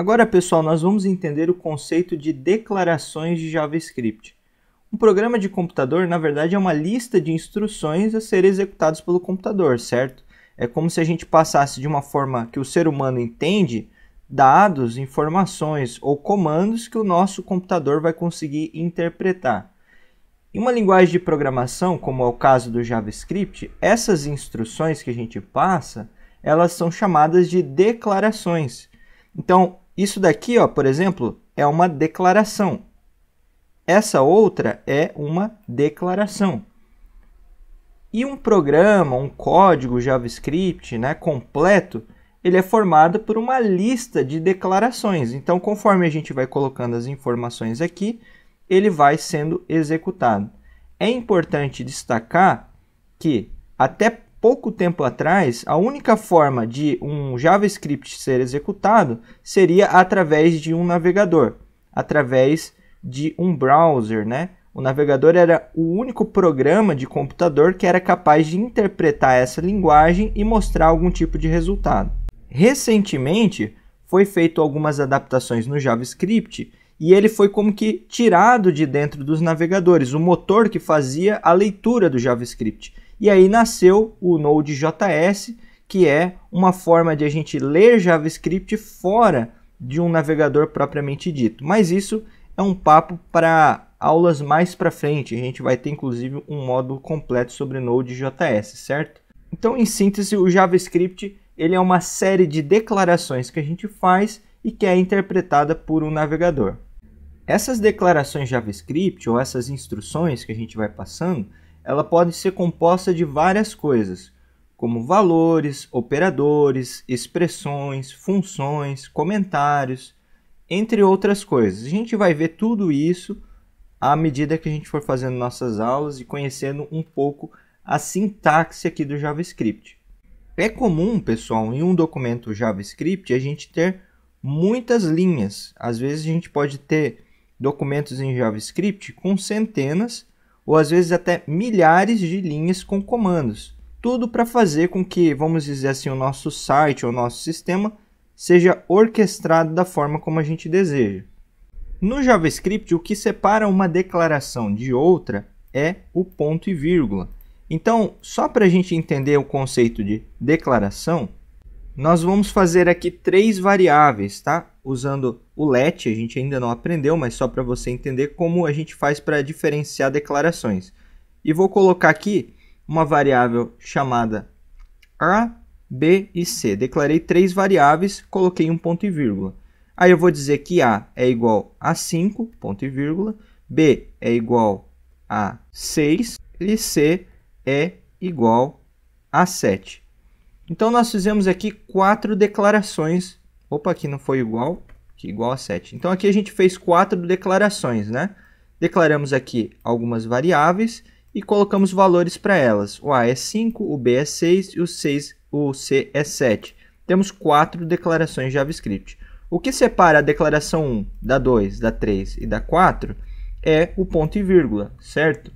Agora, pessoal, nós vamos entender o conceito de declarações de JavaScript. Um programa de computador, na verdade, é uma lista de instruções a serem executadas pelo computador, certo? É como se a gente passasse de uma forma que o ser humano entende dados, informações ou comandos que o nosso computador vai conseguir interpretar. Em uma linguagem de programação, como é o caso do JavaScript, essas instruções que a gente passa, elas são chamadas de declarações. Então, isso daqui, ó, por exemplo, é uma declaração. Essa outra é uma declaração. E um programa, um código JavaScript né, completo, ele é formado por uma lista de declarações. Então, conforme a gente vai colocando as informações aqui, ele vai sendo executado. É importante destacar que até pouco tempo atrás, a única forma de um JavaScript ser executado seria através de um navegador, através de um browser, né? O navegador era o único programa de computador que era capaz de interpretar essa linguagem e mostrar algum tipo de resultado. Recentemente, foi feito algumas adaptações no JavaScript e ele foi como que tirado de dentro dos navegadores, o motor que fazia a leitura do JavaScript. E aí nasceu o Node.js, que é uma forma de a gente ler JavaScript fora de um navegador propriamente dito. Mas isso é um papo para aulas mais para frente. A gente vai ter inclusive um módulo completo sobre Node.js, certo? Então, em síntese, o JavaScript ele é uma série de declarações que a gente faz e que é interpretada por um navegador. Essas declarações JavaScript ou essas instruções que a gente vai passando, ela pode ser composta de várias coisas, como valores, operadores, expressões, funções, comentários, entre outras coisas. A gente vai ver tudo isso à medida que a gente for fazendo nossas aulas e conhecendo um pouco a sintaxe aqui do JavaScript. É comum, pessoal, em um documento JavaScript a gente ter muitas linhas. Às vezes a gente pode ter documentos em JavaScript com centenas ou às vezes até milhares de linhas com comandos. Tudo para fazer com que, vamos dizer assim, o nosso site ou nosso sistema seja orquestrado da forma como a gente deseja. No JavaScript, o que separa uma declaração de outra é o ponto e vírgula. Então, só para a gente entender o conceito de declaração, nós vamos fazer aqui três variáveis, tá? Usando o let, a gente ainda não aprendeu, mas só para você entender como a gente faz para diferenciar declarações. E vou colocar aqui uma variável chamada A, B e C. Declarei três variáveis, coloquei um ponto e vírgula. Aí eu vou dizer que A é igual a 5, ponto e vírgula, B é igual a 6 e C é igual a 7. Então nós fizemos aqui quatro declarações. Opa, aqui não foi igual, aqui igual a 7. Então aqui a gente fez quatro declarações, né? Declaramos aqui algumas variáveis e colocamos valores para elas. O A é 5, o B é 6 e o, 6, o C é 7. Temos quatro declarações JavaScript. O que separa a declaração 1 da 2, da 3 e da 4 é o ponto e vírgula, certo?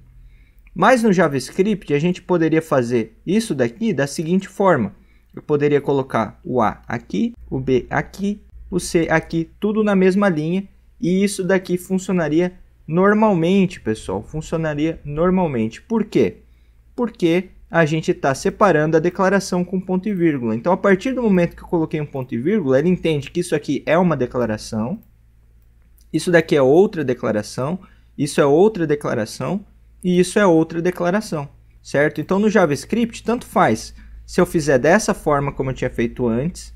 Mas no JavaScript a gente poderia fazer isso daqui da seguinte forma. Eu poderia colocar o A aqui, o B aqui, o C aqui, tudo na mesma linha. E isso daqui funcionaria normalmente, pessoal. Funcionaria normalmente. Por quê? Porque a gente está separando a declaração com ponto e vírgula. Então, a partir do momento que eu coloquei um ponto e vírgula, ele entende que isso aqui é uma declaração, isso daqui é outra declaração, isso é outra declaração e isso é outra declaração, certo? Então, no JavaScript, tanto faz se eu fizer dessa forma como eu tinha feito antes,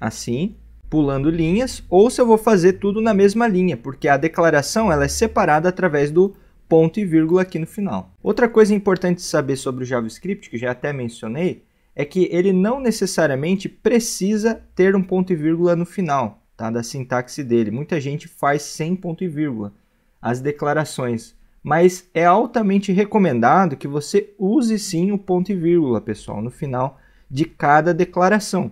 assim, pulando linhas, ou se eu vou fazer tudo na mesma linha, porque a declaração ela é separada através do ponto e vírgula aqui no final. Outra coisa importante de saber sobre o JavaScript, que já até mencionei, é que ele não necessariamente precisa ter um ponto e vírgula no final, tá? da sintaxe dele. Muita gente faz sem ponto e vírgula as declarações mas é altamente recomendado que você use sim o ponto e vírgula, pessoal, no final de cada declaração.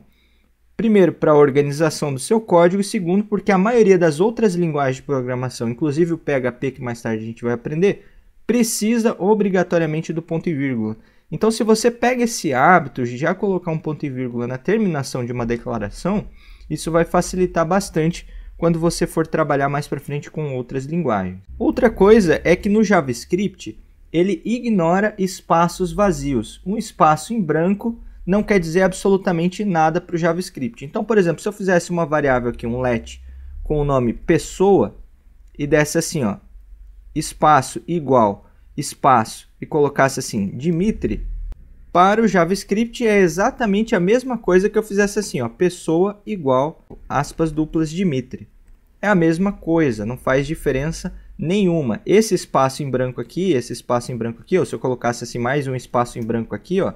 Primeiro, para a organização do seu código, segundo, porque a maioria das outras linguagens de programação, inclusive o PHP que mais tarde a gente vai aprender, precisa obrigatoriamente do ponto e vírgula. Então, se você pega esse hábito de já colocar um ponto e vírgula na terminação de uma declaração, isso vai facilitar bastante quando você for trabalhar mais para frente com outras linguagens. Outra coisa é que no JavaScript ele ignora espaços vazios. Um espaço em branco não quer dizer absolutamente nada para o JavaScript. Então, por exemplo, se eu fizesse uma variável aqui, um let, com o nome pessoa e desse assim, ó, espaço igual espaço e colocasse assim, Dimitri, para o JavaScript é exatamente a mesma coisa que eu fizesse assim, ó, pessoa igual aspas duplas Dimitri é a mesma coisa, não faz diferença nenhuma. Esse espaço em branco aqui, esse espaço em branco aqui, ó, se eu colocasse assim mais um espaço em branco aqui, ó,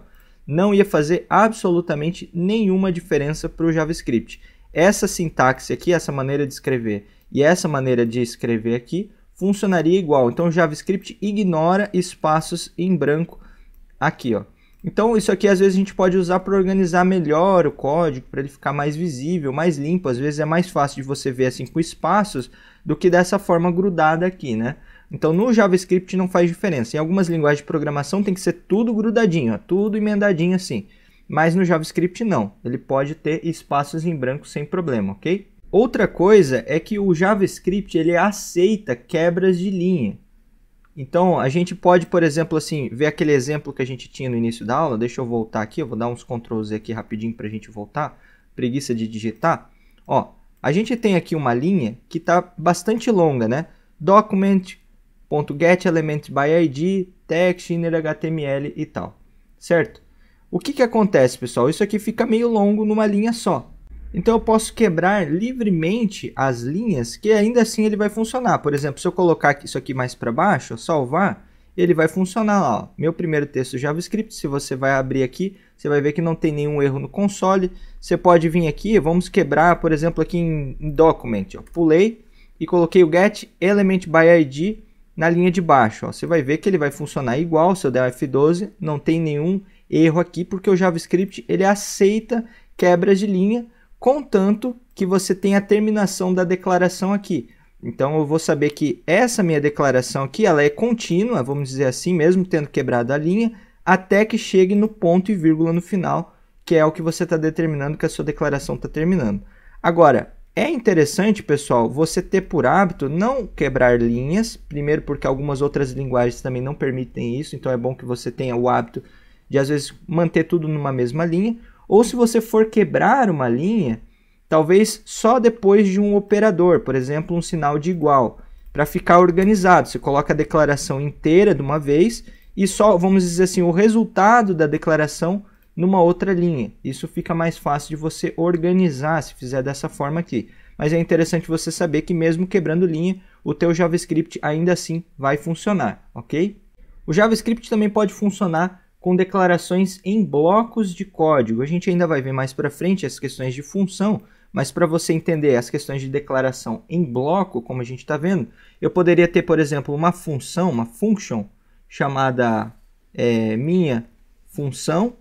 não ia fazer absolutamente nenhuma diferença para o JavaScript. Essa sintaxe aqui, essa maneira de escrever e essa maneira de escrever aqui funcionaria igual. Então o JavaScript ignora espaços em branco aqui, ó. Então, isso aqui às vezes a gente pode usar para organizar melhor o código, para ele ficar mais visível, mais limpo. Às vezes é mais fácil de você ver assim com espaços do que dessa forma grudada aqui, né? Então, no JavaScript não faz diferença. Em algumas linguagens de programação tem que ser tudo grudadinho, ó, tudo emendadinho assim. Mas no JavaScript não, ele pode ter espaços em branco sem problema, ok? Outra coisa é que o JavaScript ele aceita quebras de linha. Então, a gente pode, por exemplo, assim, ver aquele exemplo que a gente tinha no início da aula. Deixa eu voltar aqui, eu vou dar uns Ctrl Z aqui rapidinho para a gente voltar. Preguiça de digitar. Ó, a gente tem aqui uma linha que está bastante longa, né? Document.getElementById, text, inner HTML e tal, certo? O que, que acontece, pessoal? Isso aqui fica meio longo numa linha só. Então eu posso quebrar livremente as linhas que ainda assim ele vai funcionar. Por exemplo, se eu colocar isso aqui mais para baixo, salvar, ele vai funcionar lá. Meu primeiro texto JavaScript, se você vai abrir aqui, você vai ver que não tem nenhum erro no console. Você pode vir aqui, vamos quebrar, por exemplo, aqui em, em document. Ó. Pulei e coloquei o get element by id na linha de baixo. Ó. Você vai ver que ele vai funcionar igual, se eu der F12, não tem nenhum erro aqui, porque o JavaScript ele aceita quebras de linha, contanto que você tenha a terminação da declaração aqui. Então eu vou saber que essa minha declaração aqui ela é contínua, vamos dizer assim, mesmo tendo quebrado a linha, até que chegue no ponto e vírgula no final, que é o que você está determinando que a sua declaração está terminando. Agora, é interessante, pessoal, você ter por hábito não quebrar linhas, primeiro porque algumas outras linguagens também não permitem isso, então é bom que você tenha o hábito de às vezes manter tudo numa mesma linha. Ou se você for quebrar uma linha, talvez só depois de um operador, por exemplo, um sinal de igual, para ficar organizado. Você coloca a declaração inteira de uma vez e só, vamos dizer assim, o resultado da declaração numa outra linha. Isso fica mais fácil de você organizar se fizer dessa forma aqui. Mas é interessante você saber que mesmo quebrando linha, o teu JavaScript ainda assim vai funcionar, ok? O JavaScript também pode funcionar com declarações em blocos de código. A gente ainda vai ver mais para frente as questões de função, mas para você entender as questões de declaração em bloco, como a gente está vendo, eu poderia ter, por exemplo, uma função, uma function, chamada é, minha função,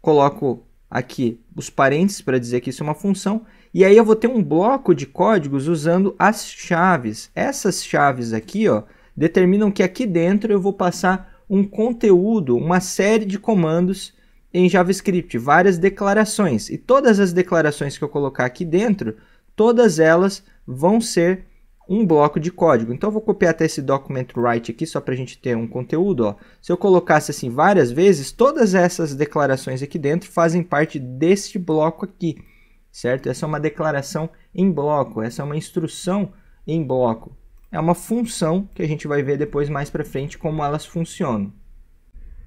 coloco aqui os parênteses para dizer que isso é uma função, e aí eu vou ter um bloco de códigos usando as chaves. Essas chaves aqui ó, determinam que aqui dentro eu vou passar um conteúdo, uma série de comandos em JavaScript, várias declarações. E todas as declarações que eu colocar aqui dentro, todas elas vão ser um bloco de código. Então eu vou copiar até esse documento write aqui só para a gente ter um conteúdo. Ó. Se eu colocasse assim várias vezes, todas essas declarações aqui dentro fazem parte deste bloco aqui, certo? Essa é uma declaração em bloco, essa é uma instrução em bloco é uma função que a gente vai ver depois mais para frente como elas funcionam.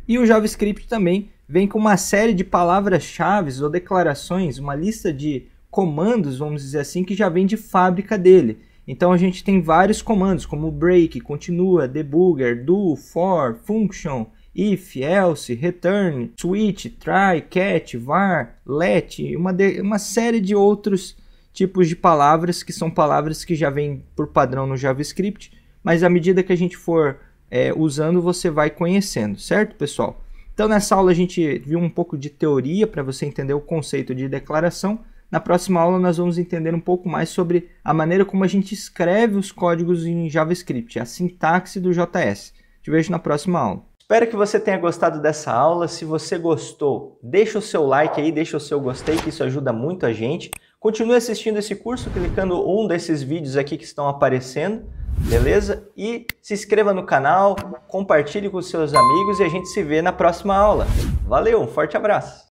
E o JavaScript também vem com uma série de palavras-chave ou declarações, uma lista de comandos, vamos dizer assim, que já vem de fábrica dele. Então a gente tem vários comandos, como break, continua, debugger, do, for, function, if, else, return, switch, try, cat, var, let, uma, de, uma série de outros tipos de palavras que são palavras que já vêm por padrão no JavaScript, mas à medida que a gente for é, usando, você vai conhecendo, certo, pessoal? Então, nessa aula a gente viu um pouco de teoria para você entender o conceito de declaração. Na próxima aula, nós vamos entender um pouco mais sobre a maneira como a gente escreve os códigos em JavaScript, a sintaxe do JS. Te vejo na próxima aula. Espero que você tenha gostado dessa aula. Se você gostou, deixa o seu like aí, deixa o seu gostei, que isso ajuda muito a gente. Continue assistindo esse curso clicando um desses vídeos aqui que estão aparecendo, beleza? E se inscreva no canal, compartilhe com seus amigos e a gente se vê na próxima aula. Valeu, um forte abraço!